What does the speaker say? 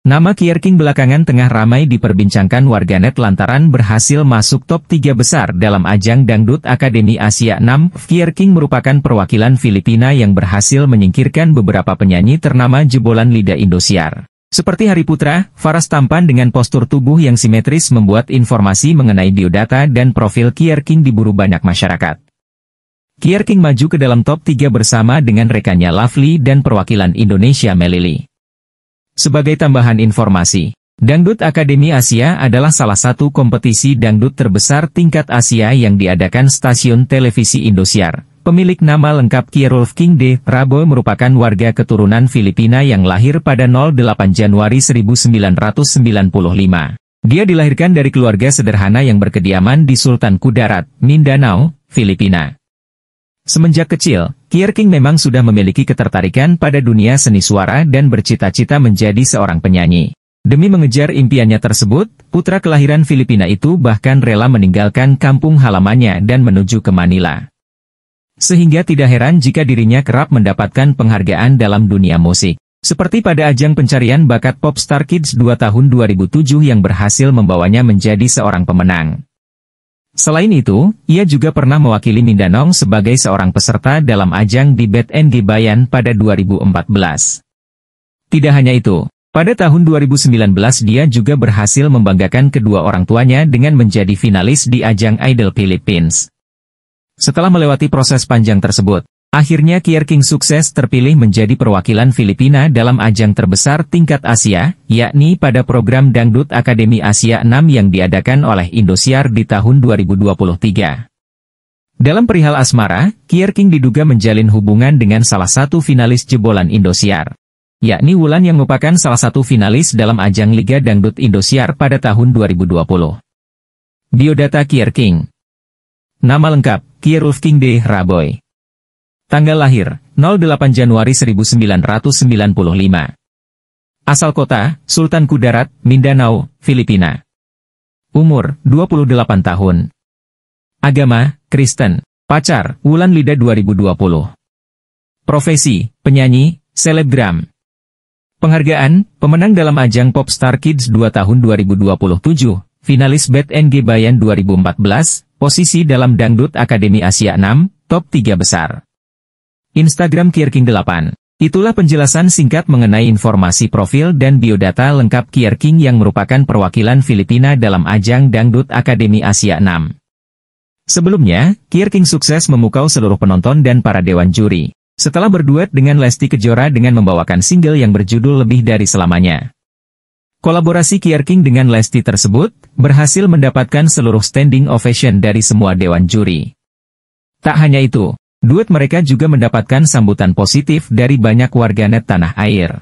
Nama Kierking belakangan tengah ramai diperbincangkan warganet lantaran berhasil masuk top 3 besar dalam ajang Dangdut Akademi Asia 6. Kierking merupakan perwakilan Filipina yang berhasil menyingkirkan beberapa penyanyi ternama jebolan lidah Indosiar. Seperti Hari Putra, Faras tampan dengan postur tubuh yang simetris membuat informasi mengenai biodata dan profil Kierking diburu banyak masyarakat. Kierking maju ke dalam top 3 bersama dengan rekannya Lovely dan perwakilan Indonesia Melili. Sebagai tambahan informasi, Dangdut Akademi Asia adalah salah satu kompetisi dangdut terbesar tingkat Asia yang diadakan stasiun televisi Indosiar. Pemilik nama lengkap Kierulf King D. Prabo merupakan warga keturunan Filipina yang lahir pada 08 Januari 1995. Dia dilahirkan dari keluarga sederhana yang berkediaman di Sultan Kudarat, Mindanao, Filipina. Semenjak kecil, Kierking memang sudah memiliki ketertarikan pada dunia seni suara dan bercita-cita menjadi seorang penyanyi. Demi mengejar impiannya tersebut, putra kelahiran Filipina itu bahkan rela meninggalkan kampung halamannya dan menuju ke Manila. Sehingga tidak heran jika dirinya kerap mendapatkan penghargaan dalam dunia musik. Seperti pada ajang pencarian bakat Popstar Kids 2 tahun 2007 yang berhasil membawanya menjadi seorang pemenang. Selain itu, ia juga pernah mewakili Mindanao sebagai seorang peserta dalam ajang di Bet NG Bayan pada 2014. Tidak hanya itu, pada tahun 2019 dia juga berhasil membanggakan kedua orang tuanya dengan menjadi finalis di ajang Idol Philippines. Setelah melewati proses panjang tersebut, Akhirnya Kierking sukses terpilih menjadi perwakilan Filipina dalam ajang terbesar tingkat Asia, yakni pada program Dangdut Akademi Asia 6 yang diadakan oleh Indosiar di tahun 2023. Dalam perihal asmara, Kierking diduga menjalin hubungan dengan salah satu finalis jebolan Indosiar, yakni Wulan yang merupakan salah satu finalis dalam ajang Liga Dangdut Indosiar pada tahun 2020. Biodata Kierking Nama lengkap, King D. Raboy Tanggal lahir, 08 Januari 1995. Asal kota, Sultan Kudarat, Mindanao, Filipina. Umur, 28 tahun. Agama, Kristen. Pacar, Wulan Lida 2020. Profesi, penyanyi, selebgram. Penghargaan, pemenang dalam ajang Popstar Kids 2 tahun 2027, finalis Bet NG Bayan 2014, posisi dalam Dangdut Akademi Asia 6, top 3 besar. Instagram Kierking 8. Itulah penjelasan singkat mengenai informasi profil dan biodata lengkap Kierking yang merupakan perwakilan Filipina dalam ajang Dangdut Akademi Asia 6. Sebelumnya, Kierking sukses memukau seluruh penonton dan para dewan juri. Setelah berduet dengan Lesti Kejora dengan membawakan single yang berjudul Lebih Dari Selamanya. Kolaborasi Kierking dengan Lesti tersebut, berhasil mendapatkan seluruh standing ovation dari semua dewan juri. Tak hanya itu, Duet mereka juga mendapatkan sambutan positif dari banyak warganet tanah air.